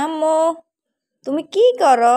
আম্মু তুমি কি করো